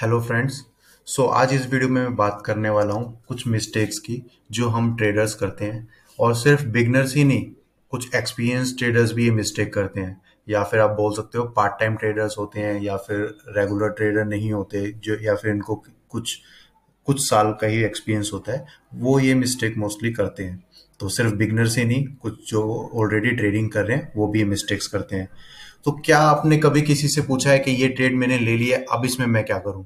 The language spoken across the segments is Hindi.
हेलो फ्रेंड्स सो आज इस वीडियो में मैं बात करने वाला हूँ कुछ मिस्टेक्स की जो हम ट्रेडर्स करते हैं और सिर्फ बिगनर्स ही नहीं कुछ एक्सपीरियंस ट्रेडर्स भी ये मिस्टेक करते हैं या फिर आप बोल सकते हो पार्ट टाइम ट्रेडर्स होते हैं या फिर रेगुलर ट्रेडर नहीं होते जो या फिर इनको कुछ कुछ साल का ही एक्सपीरियंस होता है वो ये मिस्टेक मोस्टली करते हैं तो सिर्फ बिगनर्स ही नहीं कुछ जो ऑलरेडी ट्रेडिंग कर रहे हैं वो भी ये मिस्टेक्स करते हैं तो क्या आपने कभी किसी से पूछा है कि ये ट्रेड मैंने ले लिया अब इसमें मैं क्या करूं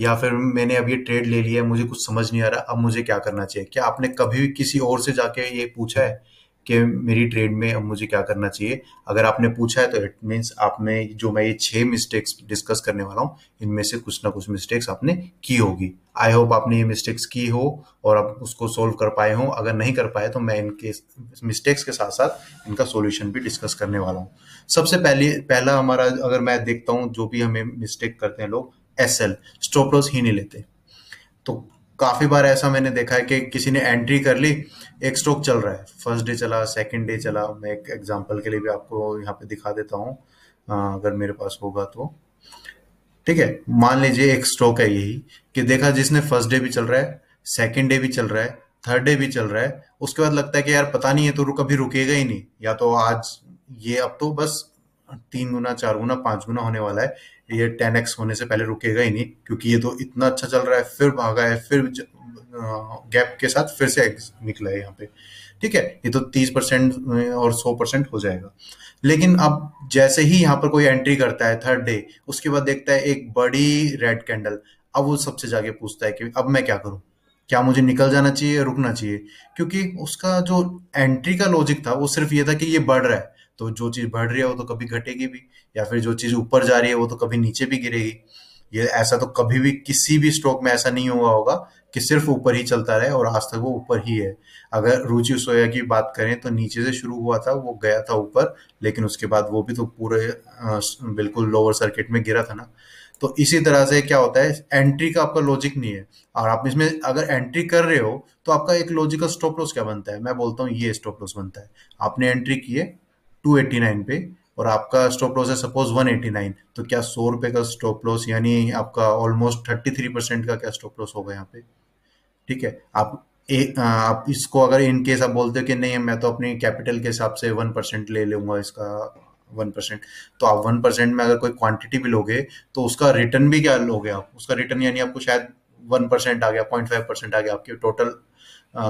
या फिर मैंने अब ये ट्रेड ले लिया मुझे कुछ समझ नहीं आ रहा अब मुझे क्या करना चाहिए क्या आपने कभी किसी और से जाके ये पूछा है कि मेरी ट्रेड में अब मुझे क्या करना चाहिए अगर आपने पूछा है तो इट मीन्स आपने जो मैं ये छह मिस्टेक्स डिस्कस करने वाला हूँ इनमें से कुछ ना कुछ मिस्टेक्स आपने की होगी आई होप आपने ये मिस्टेक्स की हो और आप उसको सोल्व कर पाए हो अगर नहीं कर पाए तो मैं इनके मिस्टेक्स के साथ साथ इनका सोल्यूशन भी डिस्कस करने वाला हूँ सबसे पहले पहला हमारा अगर मैं देखता हूँ जो भी हमें मिस्टेक करते हैं लोग एस एल स्टॉप लॉस ही नहीं लेते तो काफ़ी बार ऐसा मैंने देखा है कि किसी ने एंट्री कर ली एक स्ट्रोक चल रहा है फर्स्ट डे चला सेकंड डे चला मैं एक एग्जांपल के लिए भी आपको यहाँ पे दिखा देता हूँ अगर मेरे पास होगा तो ठीक है मान लीजिए एक स्ट्रोक है यही कि देखा जिसने फर्स्ट डे भी चल रहा है सेकेंड डे भी चल रहा है थर्ड डे भी चल रहा है उसके बाद लगता है कि यार पता नहीं है तो कभी रुकेगा ही नहीं या तो आज ये अब तो बस तीन गुना चार गुना पांच गुना होने वाला है ये टेन एक्स होने से पहले रुकेगा ही नहीं क्योंकि ये तो इतना अच्छा चल रहा है फिर भागा है फिर गैप के साथ फिर से एक्स निकला है यहाँ पे ठीक है ये तो तीस परसेंट और सौ परसेंट हो जाएगा लेकिन अब जैसे ही यहाँ पर कोई एंट्री करता है थर्ड डे उसके बाद देखता है एक बड़ी रेड कैंडल अब वो सबसे जाके पूछता है कि अब मैं क्या करूँ क्या मुझे निकल जाना चाहिए रुकना चाहिए क्योंकि उसका जो एंट्री का लॉजिक था वो सिर्फ ये था कि ये बढ़ रहा है तो जो चीज बढ़ रही है वो तो कभी घटेगी भी या फिर जो चीज ऊपर जा रही है वो तो कभी नीचे भी गिरेगी ये ऐसा तो कभी भी किसी भी स्टॉक में ऐसा नहीं हुआ होगा कि सिर्फ ऊपर ही चलता रहे और आज तक वो ऊपर ही है अगर रुचि सोया की बात करें तो नीचे से शुरू हुआ था वो गया था ऊपर लेकिन उसके बाद वो भी तो पूरे बिल्कुल लोअर सर्किट में गिरा था ना तो इसी तरह से क्या होता है एंट्री का आपका लॉजिक नहीं है और आप इसमें अगर एंट्री कर रहे हो तो आपका एक लॉजिकल स्टॉप लॉस क्या बनता है मैं बोलता हूँ ये स्टॉप लॉस बनता है आपने एंट्री की है 289 पे और आपका स्टॉप लॉस है सपोज 189 तो क्या सौ रुपए का स्टॉप लॉस यानी आपका ऑलमोस्ट 33 परसेंट का क्या स्टॉप लॉस होगा यहाँ पे ठीक है आप ए, आप इसको अगर इन केस आप बोलते हो कि नहीं मैं तो अपने कैपिटल के हिसाब से वन परसेंट ले लूंगा इसका वन परसेंट तो आप वन परसेंट में अगर कोई क्वांटिटी भी लोगे तो उसका रिटर्न भी क्या लोगे आप उसका रिटर्न यानी आपको शायद वन परसेंट आ गया पॉइंट फाइव परसेंट आ गया आपके टोटल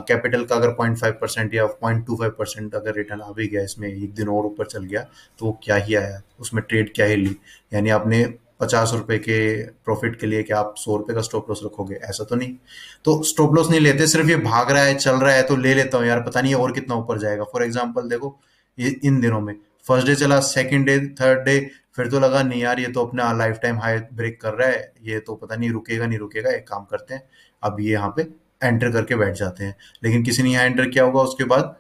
कैपिटल का अगर पॉइंट फाइव परसेंट या पॉइंट टू फाइव परसेंट अगर रिटर्न आ भी गया इसमें एक दिन और ऊपर चल गया तो वो क्या ही आया उसमें ट्रेड क्या ही ली यानी आपने पचास रुपए के प्रॉफिट के लिए कि आप सौ रुपए का स्टॉप लॉस रखोगे ऐसा तो नहीं तो स्टॉप लॉस नहीं लेते सिर्फ ये भाग रहा है चल रहा है तो ले लेता हूँ यार पता नहीं और कितना ऊपर जाएगा फॉर एग्जाम्पल देखो ये इन दिनों में फर्स्ट डे चला सेकेंड डे थर्ड डे फिर तो लगा नहीं यार ये तो अपना लाइफ टाइम हाई ब्रेक कर रहा है ये तो पता नहीं रुकेगा नहीं रुकेगा एक काम करते हैं अब ये यहाँ पे एंटर करके बैठ जाते हैं लेकिन किसी ने यहाँ एंटर किया होगा उसके बाद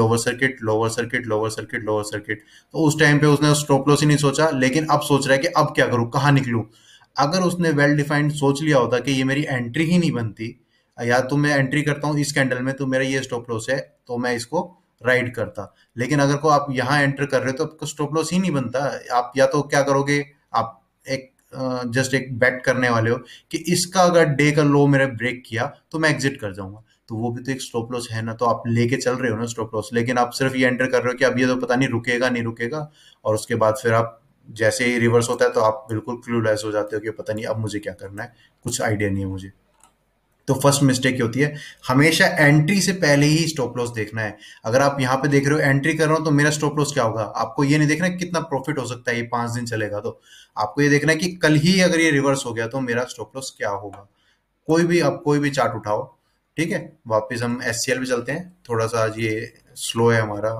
lower circuit lower circuit lower circuit lower circuit तो उस टाइम पे उसने स्टॉप ही नहीं सोचा लेकिन अब सोच रहा है कि अब क्या करूँ कहाँ निकलूँ अगर उसने वेल डिफाइंड सोच लिया होता कि ये मेरी एंट्री ही नहीं बनती या तो मैं एंट्री करता हूँ इस कैंडल में तो मेरा ये स्टॉप लॉस है तो मैं इसको राइड करता लेकिन अगर को आप यहाँ एंटर कर रहे हो तो आपको स्टॉप लॉस ही नहीं बनता आप या तो क्या करोगे आप एक जस्ट एक बैट करने वाले हो कि इसका अगर डे का लो मेरे ब्रेक किया तो मैं एग्जिट कर जाऊंगा तो वो भी तो एक स्टॉप लॉस है ना तो आप लेके चल रहे हो ना स्टॉप लॉस लेकिन आप सिर्फ ये एंटर कर रहे हो कि अब ये तो पता नहीं रुकेगा नहीं रुकेगा और उसके बाद फिर आप जैसे ही रिवर्स होता है तो आप बिल्कुल क्लूलेस हो जाते हो कि पता नहीं अब मुझे क्या करना है कुछ आइडिया नहीं है मुझे तो फर्स्ट मिस्टेक होती है हमेशा एंट्री से पहले ही स्टॉप लॉस देखना है अगर आप यहाँ पे देख रहे हो एंट्री कर रहा हूं तो मेरा स्टॉप लॉस क्या होगा आपको ये नहीं देखना कितना प्रॉफिट हो सकता है ये पांच दिन चलेगा तो आपको ये देखना है कि कल ही अगर ये रिवर्स हो गया तो मेरा स्टॉप लॉस क्या होगा कोई भी आप कोई भी चार्ट उठाओ ठीक है वापिस हम एस भी चलते हैं थोड़ा सा ये स्लो है हमारा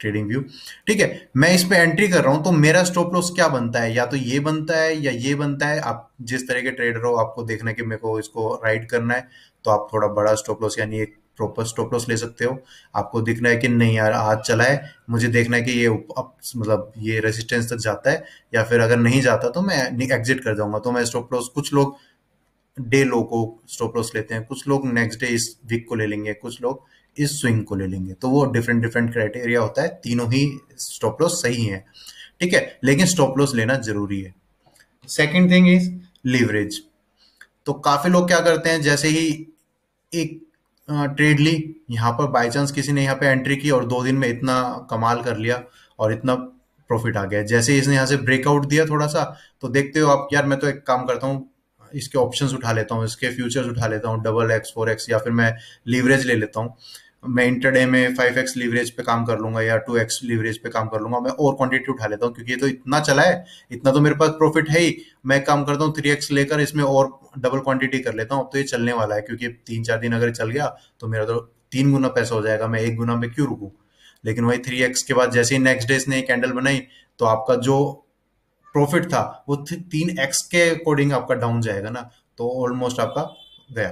ट्रेडिंग व्यू ठीक है मैं इस पर एंट्री कर रहा हूं तो मेरा स्टॉप लॉस क्या बनता है या तो ये बनता है या ये बनता है आप जिस तरह के ट्रेडर हो आपको देखना है कि मेरे को इसको राइड करना है तो आप थोड़ा बड़ा स्टॉप लॉस यानी एक प्रॉपर स्टॉप लॉस ले सकते हो आपको दिखना है कि नहीं यार आज चला है मुझे देखना है कि ये अप मतलब ये रेजिस्टेंस तक जाता है या फिर अगर नहीं जाता तो मैं एग्जिट कर जाऊंगा तो मैं स्टॉप लॉस कुछ लोग डे लो को स्टॉप लॉस लेते हैं कुछ लोग नेक्स्ट डे इस वीक को ले लेंगे कुछ लोग इस स्विंग को ले लेंगे तो वो डिफरेंट डिफरेंट क्राइटेरिया होता है तीनों ही स्टॉप लॉस सही है ठीक है लेकिन स्टॉप लॉस लेना जरूरी है सेकेंड थिंग इज लीवरेज तो काफी लोग क्या करते हैं जैसे ही एक ट्रेड ली यहाँ पर बाई चांस किसी ने यहाँ पे एंट्री की और दो दिन में इतना कमाल कर लिया और इतना प्रॉफिट आ गया जैसे इसने यहाँ से ब्रेकआउट दिया थोड़ा सा तो देखते हो आप यार मैं तो एक काम करता हूँ इसके ऑप्शंस उठा लेता हूँ इसके फ्यूचर्स उठा लेता हूँ डबल एक्स फोर एक्स या फिर मैं लीवरेज ले लेता हूँ मैं इंटरडे में फाइव एक्स लीवरेज पे काम कर लूंगा या टू एक्स लीवरेज पे काम कर लूंगा मैं और क्वांटिटी उठा लेता हूँ क्योंकि ये तो इतना चला है इतना तो मेरे पास प्रॉफिट है ही मैं काम करता हूँ थ्री एक्स लेकर इसमें और डबल क्वांटिटी कर लेता हूँ अब तो ये चलने वाला है क्योंकि तीन चार दिन अगर चल गया तो मेरा तो तीन गुना पैसा हो जाएगा मैं एक गुना में क्यों रुकू लेकिन वही थ्री एक्स के बाद जैसे ही नेक्स्ट डे इसने कैंडल बनाई तो आपका जो प्रॉफिट था वो तीन एक्स के अकॉर्डिंग आपका डाउन जाएगा ना तो ऑलमोस्ट आपका गया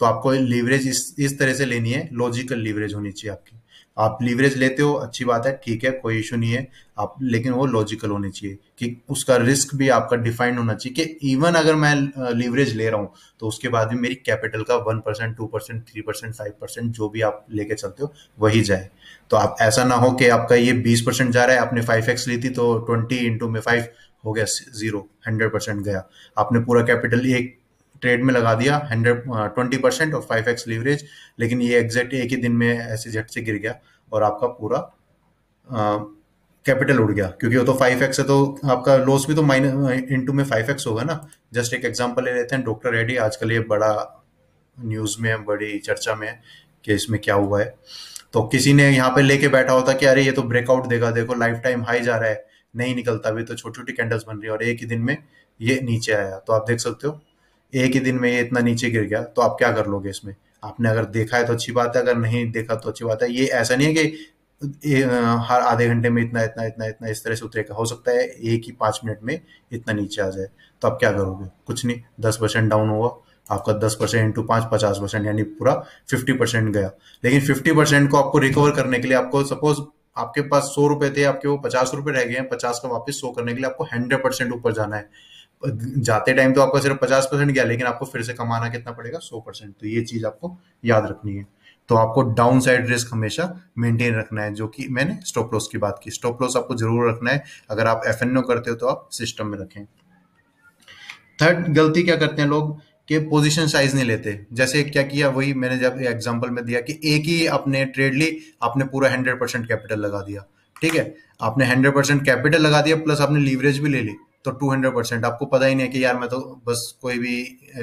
तो आपको लीवरेज इस इस तरह से लेनी है लॉजिकल लीवरेज होनी चाहिए आपकी आप लीवरेज लेते हो अच्छी बात है ठीक है कोई इशू नहीं है आप लेकिन वो लॉजिकल होनी चाहिए कि उसका रिस्क भी आपका डिफाइंड होना चाहिए कि इवन अगर मैं लीवरेज ले रहा हूँ तो उसके बाद भी मेरी कैपिटल का one percent two percent three percent five percent जो भी आप लेके चलते हो वही जाए तो आप ऐसा ना हो कि आपका ये बीस परसेंट जा रहा है आपने फाइव एक्स ली थी तो ट्वेंटी इंटू में फाइव हो गया जीरो हंड्रेड परसेंट गया आपने पूरा कैपिटल एक ट्रेड में लगा दिया हंड्रेड ट्वेंटी परसेंट और फाइव एक्स लीवरेज लेकिन ये एग्जैक्ट एक ही दिन में ऐसे झट से गिर गया और आपका पूरा कैपिटल उड़ गया क्योंकि वो तो फाइव एक्स है तो आपका लॉस भी तो माइनस इंटू में फाइव एक्स होगा ना जस्ट एक एग्जाम्पल ले लेते हैं डॉक्टर रेड्डी आजकल ये बड़ा न्यूज़ में है बड़ी चर्चा में है कि इसमें क्या हुआ है तो किसी ने यहाँ पे लेके बैठा होता कि अरे ये तो ब्रेकआउट देगा देखो लाइफ टाइम हाई जा रहा है नहीं निकलता भी तो छोटी छोटी कैंडल्स बन रही है और एक ही दिन में ये नीचे आया तो आप देख सकते हो एक ही दिन में ये इतना नीचे गिर गया तो आप क्या कर लोगे इसमें आपने अगर देखा है तो अच्छी बात है अगर नहीं देखा तो अच्छी बात है ये ऐसा नहीं है कि हर आधे घंटे में इतना इतना इतना इतना इस तरह से उतरेगा हो सकता है एक ही पांच मिनट में इतना नीचे आ जाए तो आप क्या करोगे कुछ नहीं दस परसेंट डाउन हुआ आपका दस परसेंट इंटू पांच पचास परसेंट यानी पूरा फिफ्टी परसेंट गया लेकिन फिफ्टी परसेंट को आपको रिकवर करने के लिए आपको सपोज आपके पास सौ रुपए थे आपके वो पचास रुपए रह गए हैं पचास का वापस सो करने के लिए आपको हंड्रेड परसेंट ऊपर जाना है जाते टाइम तो आपका सिर्फ पचास परसेंट गया लेकिन आपको फिर से कमाना कितना पड़ेगा सौ परसेंट तो ये चीज आपको याद रखनी है तो आपको डाउन साइड रिस्क हमेशा मेंटेन रखना है जो कि मैंने स्टॉप लॉस की बात की स्टॉप लॉस आपको जरूर रखना है अगर आप एफ करते हो तो आप सिस्टम में रखें थर्ड गलती क्या करते हैं लोग कि पोजीशन साइज नहीं लेते जैसे क्या किया वही मैंने जब एग्जांपल में दिया कि एक ही आपने ट्रेड ली आपने पूरा हंड्रेड परसेंट कैपिटल लगा दिया ठीक है आपने हंड्रेड परसेंट कैपिटल लगा दिया प्लस आपने लीवरेज भी ले ली तो टू हंड्रेड परसेंट आपको पता ही नहीं है कि यार मैं तो बस कोई भी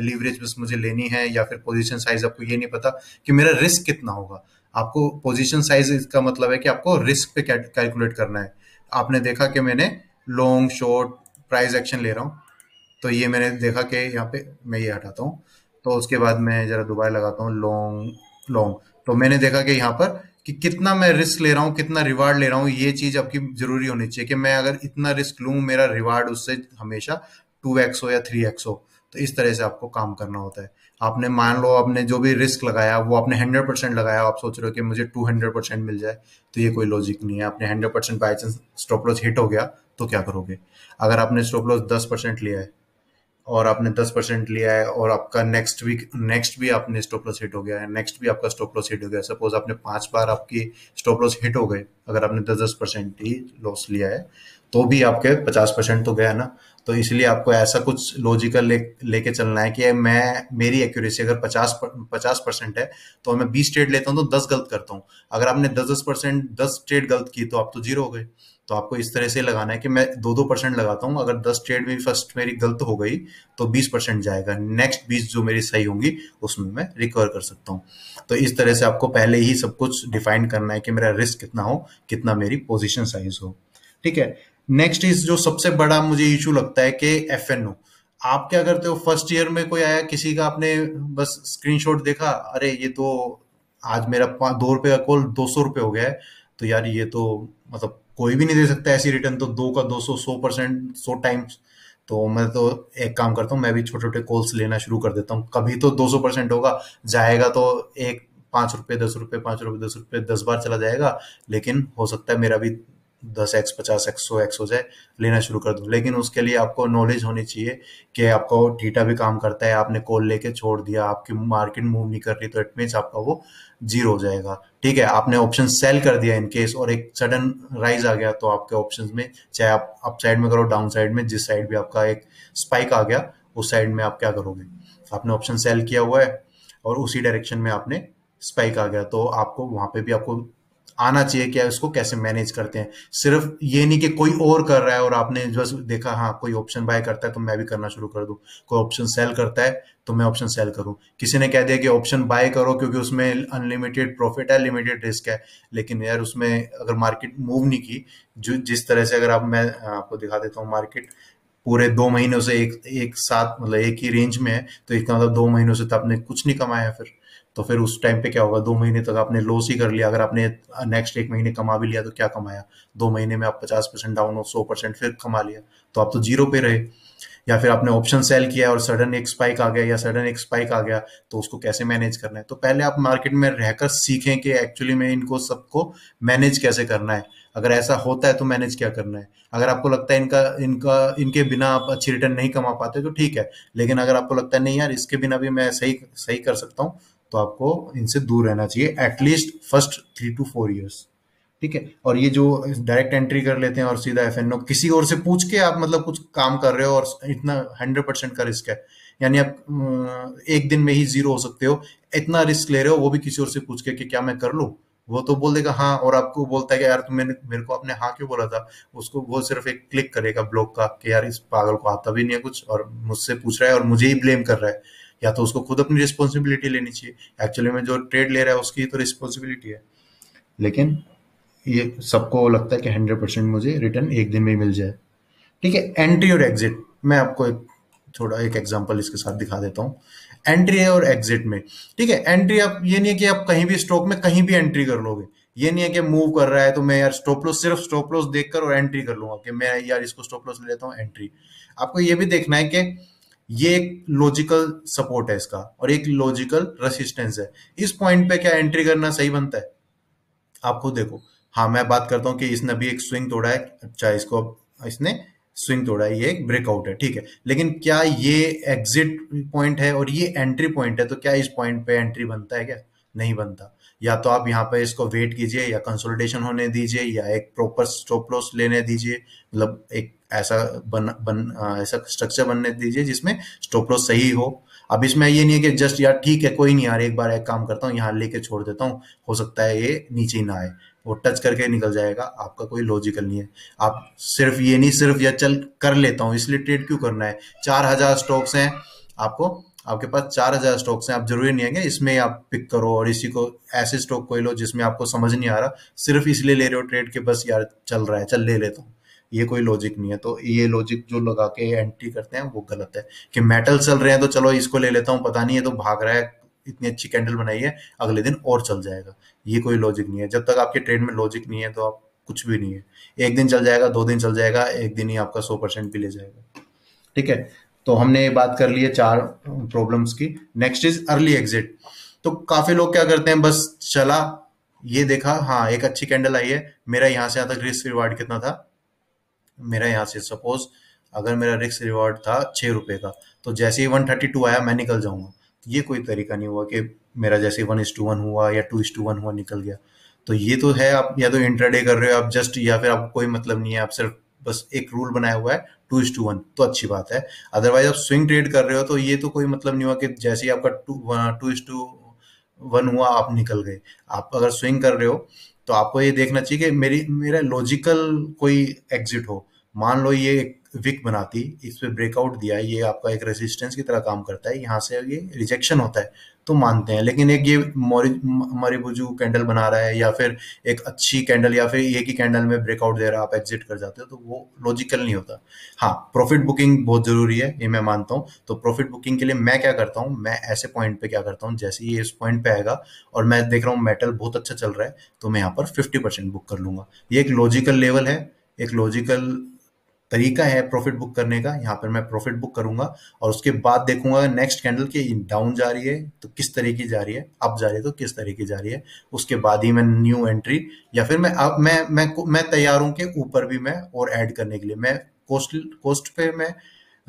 लीवरेज बस मुझे लेनी है या फिर पोजिशन साइज आपको ये नहीं पता कि मेरा रिस्क कितना होगा आपको पोजिशन साइज का मतलब है कि आपको रिस्क पे कैलकुलेट करना है आपने देखा कि मैंने लॉन्ग शॉर्ट प्राइस एक्शन ले रहा हूँ तो ये मैंने देखा कि यहाँ पे मैं ये हटाता हूँ तो उसके बाद मैं ज़रा दोबारा लगाता हूँ लॉन्ग लॉन्ग तो मैंने देखा कि यहाँ पर कि कितना मैं रिस्क ले रहा हूँ कितना रिवार्ड ले रहा हूँ ये चीज़ आपकी ज़रूरी होनी चाहिए कि मैं अगर इतना रिस्क लूँ मेरा रिवार्ड उससे हमेशा टू एक्स हो या थ्री एक्स हो तो इस तरह से आपको काम करना होता है आपने मान लो आपने जो भी रिस्क लगाया वो आपने हंड्रेड परसेंट लगाया आप सोच रहे हो कि मुझे टू हंड्रेड परसेंट मिल जाए तो ये कोई लॉजिक नहीं है आपने hundred percent by chance stop loss hit हो गया तो क्या करोगे अगर आपने स्टॉप लॉस दस परसेंट लिया है और आपने दस परसेंट लिया है और आपका नेक्स्ट वीक नेक्स्ट भी आपने स्टॉप लॉस हिट हो गया है नेक्स्ट भी आपका स्टॉप लॉस हिट हो गया सपोज आपने पांच बार आपकी स्टॉप लॉस हिट हो गए अगर आपने दस दस परसेंट ही लॉस लिया है तो भी आपके पचास परसेंट तो गया ना तो इसलिए आपको ऐसा कुछ लॉजिकल ले लेके चलना है कि मैं मेरी एक्यूरेसी अगर पचास पचास परसेंट है तो मैं बीस ट्रेड लेता हूँ तो दस गलत करता हूँ अगर आपने दस दस परसेंट दस ट्रेड गलत की तो आप तो जीरो हो गए तो आपको इस तरह से लगाना है कि मैं दो दो परसेंट लगाता हूँ अगर दस ट्रेड में फर्स्ट मेरी गलत हो गई तो बीस परसेंट जाएगा नेक्स्ट बीस जो मेरी सही होंगी उसमें मैं रिकवर कर सकता हूँ तो इस तरह से आपको पहले ही सब कुछ डिफाइन करना है कि मेरा रिस्क कितना हो कितना मेरी पोजिशन साइज हो ठीक है नेक्स्ट इज जो सबसे बड़ा मुझे इशू लगता है कि एफ एन ओ आप क्या करते हो फर्स्ट ईयर में कोई आया किसी का आपने बस स्क्रीनशॉट देखा अरे ये तो आज मेरा दो रुपये का कॉल दो सौ रुपये हो गया है तो यार ये तो मतलब कोई भी नहीं दे सकता ऐसी रिटर्न तो दो का दो सौ सौ परसेंट सौ टाइम्स तो मैं तो एक काम करता हूँ मैं भी छोटे छोटे कॉल्स लेना शुरू कर देता हूँ कभी तो दो सौ परसेंट होगा जाएगा तो एक पांच रुपये दस रुपये पांच रुपये दस रुपये दस बार चला जाएगा लेकिन हो सकता है मेरा भी दस एक्स पचास एक्स सौ एक्स हो जाए लेना शुरू कर दो लेकिन उसके लिए आपको नॉलेज होनी चाहिए कि आपका डीटा भी काम करता है आपने कॉल लेके छोड़ दिया आपकी मार्केट मूव नहीं कर रही तो इट मीन्स आपका वो जीरो हो जाएगा ठीक है आपने ऑप्शन सेल कर दिया इन केस और एक सडन राइज आ गया तो आपके ऑप्शन में चाहे आप अप साइड में करो डाउन साइड में जिस साइड भी आपका एक स्पाइक आ गया उस साइड में आप क्या करोगे आपने ऑप्शन सेल किया हुआ है और उसी डायरेक्शन में आपने स्पाइक आ गया तो आपको वहां पे भी आपको आना चाहिए क्या उसको कैसे मैनेज करते हैं सिर्फ ये नहीं कि कोई और कर रहा है और आपने बस देखा हाँ कोई ऑप्शन बाय करता है तो मैं भी करना शुरू कर दूं कोई ऑप्शन सेल करता है तो मैं ऑप्शन सेल करूं किसी ने कह दिया कि ऑप्शन बाय करो क्योंकि उसमें अनलिमिटेड प्रॉफिट है लिमिटेड रिस्क है लेकिन यार उसमें अगर मार्केट मूव नहीं की जो जिस तरह से अगर आप मैं आपको दिखा देता हूँ मार्केट पूरे दो महीनों से एक एक साथ मतलब एक ही रेंज में है तो इतना मतलब दो महीनों से तो आपने कुछ नहीं कमाया फिर तो फिर उस टाइम पे क्या होगा दो महीने तक आपने लॉस ही कर लिया अगर आपने नेक्स्ट एक महीने कमा भी लिया तो क्या कमाया दो महीने में आप पचास परसेंट डाउन हो सौ परसेंट फिर कमा लिया तो आप तो जीरो पे रहे या फिर आपने ऑप्शन सेल किया और सडन एक स्पाइक आ गया या सडन एक स्पाइक आ गया तो उसको कैसे मैनेज करना है तो पहले आप मार्केट में रहकर सीखें कि एक्चुअली में इनको सबको मैनेज कैसे करना है अगर ऐसा होता है तो मैनेज क्या करना है अगर आपको लगता है इनका इनका इनके बिना आप अच्छी रिटर्न नहीं कमा पाते तो ठीक है लेकिन अगर आपको लगता है नहीं यार इसके बिना भी मैं सही सही कर सकता हूँ तो आपको इनसे दूर रहना चाहिए at least first three two four years ठीक है और ये जो डायरेक्ट एंट्री कर लेते हैं और सीधा एफ एन ओ किसी और से पूछ के आप मतलब कुछ काम कर रहे हो और इतना हंड्रेड परसेंट का रिस्क है यानी आप अं, एक दिन में ही जीरो हो सकते हो इतना रिस्क ले रहे हो वो भी किसी और से पूछ के कि क्या मैं कर लू वो तो बोल देगा हाँ और आपको बोलता है कि यार तुमने मेरे को आपने हाँ क्यों बोला था उसको वो सिर्फ एक क्लिक करेगा ब्लॉक का कि यार इस पागल को आता भी नहीं है कुछ और मुझसे पूछ रहा है और मुझे ही ब्लेम कर रहा है या तो उसको खुद अपनी रिस्पॉन्सिबिलिटी लेनी चाहिए एक्चुअली में जो ट्रेड ले रहा है उसकी तो रिस्पॉन्सिबिलिटी है लेकिन ये सबको लगता है कि हंड्रेड परसेंट मुझे रिटर्न एक दिन में ही मिल जाए ठीक है एंट्री और एग्जिट मैं आपको एक थोड़ा एक एग्जाम्पल इसके साथ दिखा देता हूँ एंट्री और एग्जिट में ठीक है एंट्री आप ये नहीं है कि आप कहीं भी स्टॉक में कहीं भी एंट्री कर लोगे ये नहीं है कि मूव कर रहा है तो मैं यार स्टॉप लॉस सिर्फ स्टॉप लॉस देखकर और एंट्री कर लूंगा कि मैं यार इसको स्टॉप लॉस ले लेता हूँ एंट्री आपको ये भी देखना है कि ये एक लॉजिकल सपोर्ट है इसका और एक लॉजिकल रेसिस्टेंस है इस पॉइंट पे क्या एंट्री करना सही बनता है आप खुद देखो हाँ मैं बात करता हूं कि इसने भी एक स्विंग तोड़ा है अच्छा इसको इसने स्विंग तोड़ा है ये एक ब्रेकआउट है ठीक है लेकिन क्या ये एग्जिट पॉइंट है और ये एंट्री पॉइंट है तो क्या इस पॉइंट पे एंट्री बनता है क्या नहीं बनता या तो आप यहाँ पे इसको वेट कीजिए या कंसोलिडेशन होने दीजिए या एक प्रॉपर स्टॉप लॉस लेने दीजिए मतलब एक ऐसा बन बन ऐसा स्ट्रक्चर बनने दीजिए जिसमें स्टॉप लॉस सही हो अब इसमें ये नहीं है कि जस्ट यार ठीक है कोई नहीं यार एक बार एक काम करता हूँ यहाँ लेके छोड़ देता हूँ हो सकता है ये नीचे ही ना आए वो टच करके निकल जाएगा आपका कोई लॉजिकल नहीं है आप सिर्फ ये नहीं सिर्फ या चल कर लेता हूँ इसलिए ट्रेड क्यों करना है चार हजार स्टॉक्स हैं आपको आपके पास चार हजार स्टॉक्स हैं आप जरूरी नहीं है इसमें आप पिक करो और इसी को ऐसे स्टॉक को लो जिसमें आपको समझ नहीं आ रहा सिर्फ इसलिए ले रहे हो ट्रेड के बस यार चल रहा है चल ले लेता हूँ ये कोई लॉजिक नहीं है तो ये लॉजिक जो लगा के एंट्री करते हैं वो गलत है कि मेटल चल रहे हैं तो चलो इसको ले लेता हूँ पता नहीं है तो भाग रहा है इतनी अच्छी कैंडल बनाई है अगले दिन और चल जाएगा ये कोई लॉजिक नहीं है जब तक आपके ट्रेड में लॉजिक नहीं है तो आप कुछ भी नहीं है एक दिन चल जाएगा दो दिन चल जाएगा एक दिन ही आपका सौ परसेंट भी ले जाएगा ठीक है तो हमने बात कर ली है चार प्रॉब्लम्स की नेक्स्ट इज अर्ली एग्जिट तो काफी लोग क्या करते हैं बस चला ये देखा हाँ एक अच्छी कैंडल आई है मेरा यहाँ से यहाँ तक रिस्क रिवार्ड कितना था मेरा यहाँ से सपोज अगर मेरा रिस्क रिवार्ड था छः रुपये का तो जैसे ही वन थर्टी टू आया मैं निकल जाऊँगा तो ये कोई तरीका नहीं हुआ कि मेरा जैसे वन इज टू वन हुआ या टू इज टू वन हुआ निकल गया तो ये तो है आप या तो इंटरडे कर रहे हो आप जस्ट या फिर आपको कोई मतलब नहीं है आप सिर्फ बस एक रूल बनाया हुआ है टू इज टू वन तो अच्छी बात है अदरवाइज आप स्विंग ट्रेड कर रहे हो तो ये तो कोई मतलब नहीं हुआ कि जैसे ही आपका two two is to one हुआ आप निकल गए आप अगर स्विंग कर रहे हो तो आपको ये देखना चाहिए कि मेरी मेरा लॉजिकल कोई एग्जिट हो मान लो ये एक विक बनाती इस पर ब्रेकआउट दिया ये आपका एक रेजिस्टेंस की तरह काम करता है यहाँ से ये रिजेक्शन होता है तो मानते हैं लेकिन एक ये बुजू कैंडल बना रहा है या फिर एक अच्छी कैंडल या फिर एक ही कैंडल में ब्रेकआउट दे रहा है आप एग्जिट कर जाते हो तो वो लॉजिकल नहीं होता हाँ प्रॉफिट बुकिंग बहुत जरूरी है ये मैं मानता हूँ तो प्रॉफिट बुकिंग के लिए मैं क्या करता हूँ मैं ऐसे पॉइंट पे क्या करता हूँ जैसे ये इस पॉइंट पे आएगा और मैं देख रहा हूँ मेटल बहुत अच्छा चल रहा है तो मैं यहाँ पर फिफ्टी बुक कर लूंगा ये एक लॉजिकल लेवल है एक लॉजिकल तरीका है प्रॉफिट बुक करने का यहाँ पर मैं प्रॉफिट बुक करूंगा और उसके बाद देखूंगा नेक्स्ट कैंडल के डाउन जा रही है तो किस तरह की जा रही है अप जा रही है तो किस तरह की जा रही है उसके बाद ही मैं न्यू एंट्री या फिर मैं अब मैं मैं मैं तैयार हूँ कि ऊपर भी मैं और ऐड करने के लिए मैं कोस्ट कोस्ट पे मैं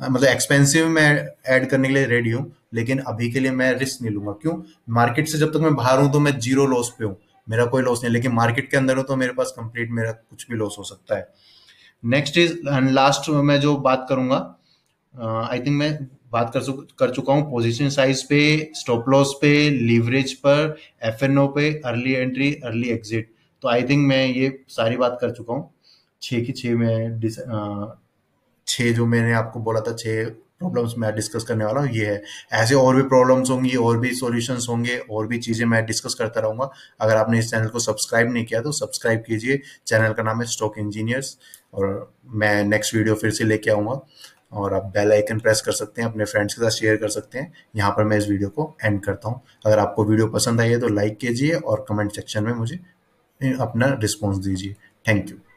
मतलब एक्सपेंसिव मैं ऐड करने के लिए रेडी हूँ लेकिन अभी के लिए मैं रिस्क नहीं लूंगा क्यों मार्केट से जब तक मैं बाहर हूँ तो मैं जीरो लॉस पे हूँ मेरा कोई लॉस नहीं लेकिन मार्केट के अंदर हो तो मेरे पास कंप्लीट मेरा कुछ भी लॉस हो सकता है नेक्स्ट इज एंड लास्ट मैं जो बात करूंगा आई थिंक मैं बात कर कर चुका हूँ पोजीशन साइज पे स्टॉप लॉस पे लीवरेज पर एफ एन ओ पे अर्ली एंट्री अर्ली एग्जिट तो आई थिंक मैं ये सारी बात कर चुका हूँ छ की छ में छः जो मैंने आपको बोला था छः प्रॉब्लम्स मैं डिस्कस करने वाला हूँ ये है ऐसे और भी प्रॉब्लम्स होंगी और भी सॉल्यूशंस होंगे और भी चीज़ें मैं डिस्कस करता रहूँगा अगर आपने इस चैनल को सब्सक्राइब नहीं किया तो सब्सक्राइब कीजिए चैनल का नाम है स्टॉक इंजीनियर्स और मैं नेक्स्ट वीडियो फिर से लेके आऊँगा और आप बेल आइकन प्रेस कर सकते हैं अपने फ्रेंड्स के साथ शेयर कर सकते हैं यहाँ पर मैं इस वीडियो को एंड करता हूँ अगर आपको वीडियो पसंद आई है तो लाइक कीजिए और कमेंट सेक्शन में मुझे अपना रिस्पॉन्स दीजिए थैंक यू